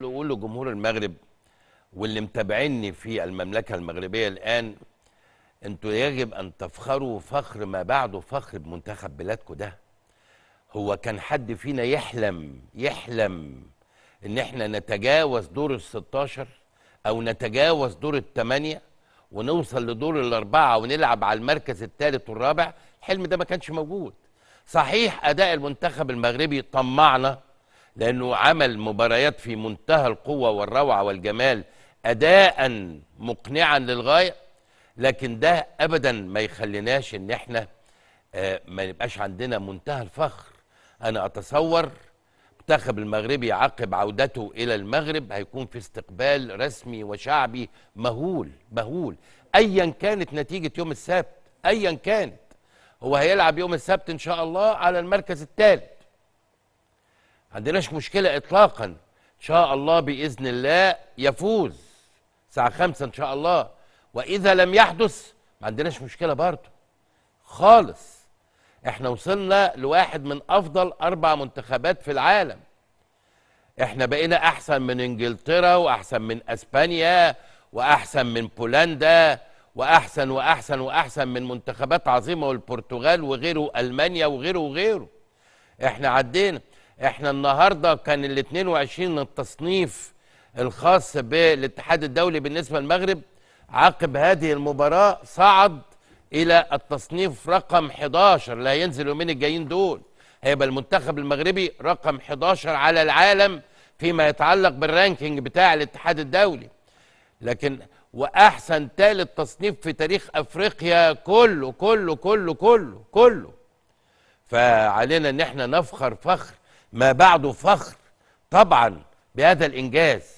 بقول لجمهور المغرب واللي متابعيني في المملكه المغربيه الان انتوا يجب ان تفخروا فخر ما بعده فخر بمنتخب بلادكم ده هو كان حد فينا يحلم يحلم ان احنا نتجاوز دور ال 16 او نتجاوز دور الثمانيه ونوصل لدور الاربعه ونلعب على المركز الثالث والرابع الحلم ده ما كانش موجود صحيح اداء المنتخب المغربي طمعنا لأنه عمل مباريات في منتهى القوة والروعة والجمال أداء مقنعا للغاية لكن ده أبدا ما يخليناش إن إحنا آه، ما يبقاش عندنا منتهى الفخر أنا أتصور المنتخب المغربي عقب عودته إلى المغرب هيكون في استقبال رسمي وشعبي مهول مهول أيا كانت نتيجة يوم السبت أيا كانت هو هيلعب يوم السبت إن شاء الله على المركز الثالث عندناش مشكلة إطلاقا إن شاء الله بإذن الله يفوز الساعة خمسة إن شاء الله وإذا لم يحدث ما عندناش مشكلة برضه خالص احنا وصلنا لواحد من أفضل أربع منتخبات في العالم احنا بقينا أحسن من إنجلترا وأحسن من أسبانيا وأحسن من بولندا وأحسن وأحسن وأحسن من منتخبات عظيمة والبرتغال وغيره ألمانيا وغيره وغيره احنا عدينا احنا النهارده كان ال 22 التصنيف الخاص بالاتحاد الدولي بالنسبه للمغرب عقب هذه المباراه صعد الى التصنيف رقم 11 اللي هينزل من الجايين دول هيبقى المنتخب المغربي رقم 11 على العالم فيما يتعلق بالرانكينج بتاع الاتحاد الدولي لكن واحسن ثالث تصنيف في تاريخ افريقيا كله كله كله كله كله فعلينا ان احنا نفخر فخر ما بعده فخر طبعا بهذا الإنجاز